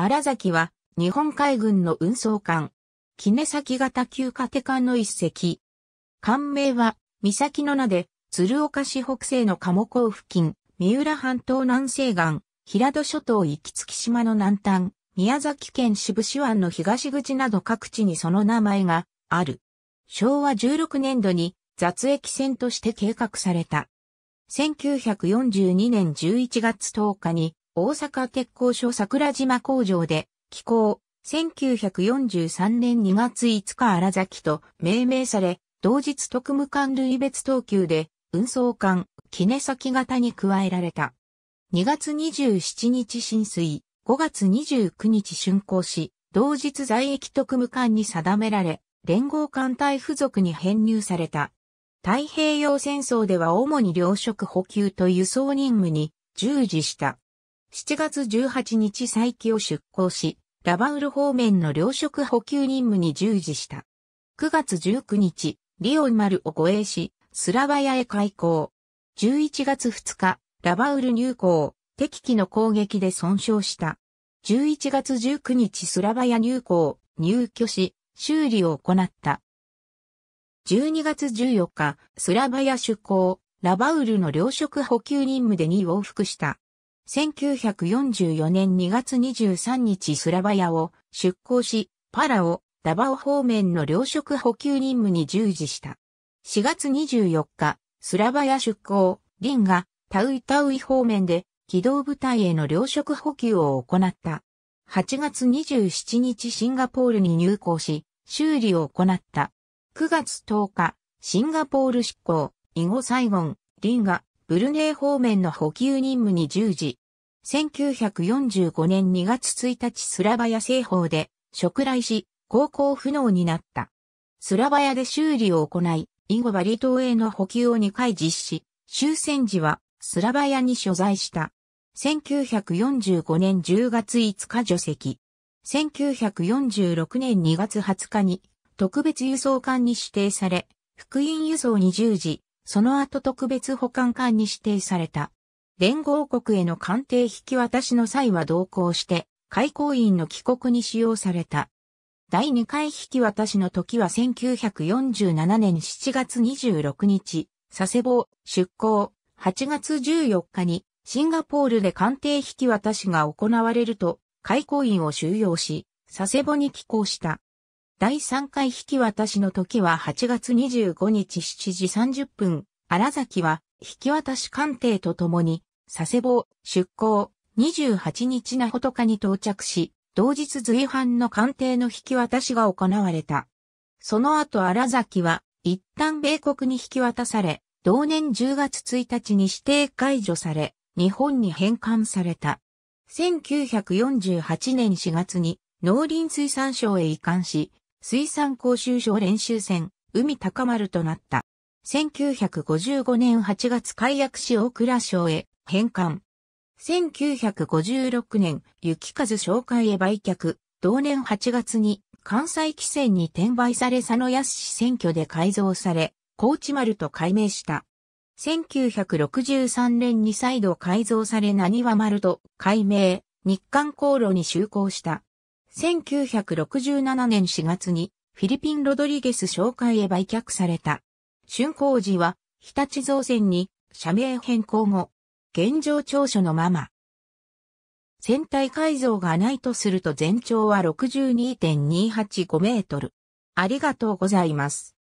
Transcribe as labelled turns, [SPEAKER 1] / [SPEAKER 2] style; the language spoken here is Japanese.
[SPEAKER 1] 荒崎は、日本海軍の運送艦、杵キ型旧カテ艦の一隻。艦名は、岬の名で、鶴岡市北西の鴨港付近、三浦半島南西岸、平戸諸島行きき島の南端、宮崎県渋市湾の東口など各地にその名前がある。昭和16年度に雑液船として計画された。1942年11月10日に大阪鉄工所桜島工場で、機構、1943年2月5日荒崎と命名され、同日特務艦類別等級で、運送艦、杵。根先型に加えられた。2月27日浸水、5月29日竣工し、同日在役特務艦に定められ、連合艦隊付属に編入された。太平洋戦争では主に糧食補給と輸送任務に従事した。7月18日再起を出港し、ラバウル方面の糧食補給任務に従事した。9月19日、リオン丸を護衛し、スラバヤへ開港。11月2日、ラバウル入港、敵機の攻撃で損傷した。11月19日スラバヤ入港、入居し、修理を行った。12月14日、スラバヤ出港、ラバウルの糧食補給任務で2往復した。1944年2月23日スラバヤを出港し、パラオ、ダバオ方面の糧食補給任務に従事した。4月24日、スラバヤ出港、リンがタウイタウイ方面で機動部隊への糧食補給を行った。8月27日シンガポールに入港し、修理を行った。9月10日、シンガポール執行、イゴサイゴン、リンガ、ブルネイ方面の補給任務に従事。1945年2月1日スラバヤ製法で、職来し、航行不能になった。スラバヤで修理を行い、インゴバリ島への補給を2回実施、終戦時はスラバヤに所在した。1945年10月5日除籍。1946年2月20日に特別輸送艦に指定され、福音輸送に従事、その後特別保管官に指定された。連合国への鑑定引き渡しの際は同行して、開港員の帰国に使用された。第2回引き渡しの時は1947年7月26日、佐世保出港8月14日にシンガポールで鑑定引き渡しが行われると、開港員を収容し、佐世保に寄港した。第3回引き渡しの時は8月25日7時30分、荒崎は引き渡し鑑定とともに、佐世保出港28日なほとかに到着し、同日随伴の鑑定の引き渡しが行われた。その後荒崎は一旦米国に引き渡され、同年10月1日に指定解除され、日本に返還された。1948年4月に農林水産省へ移管し、水産講習所練習船、海高丸となった。1955年8月解約し大倉省へ返還。1956年、雪風商会へ売却。同年8月に関西汽船に転売され佐野安市選挙で改造され、高知丸と改名した。1963年に再度改造され何は丸と改名、日韓航路に就航した。1967年4月にフィリピンロドリゲス紹介へ売却された。竣工時は日立造船に社名変更後、現状調書のまま。船体改造がないとすると全長は62.285メートル。ありがとうございます。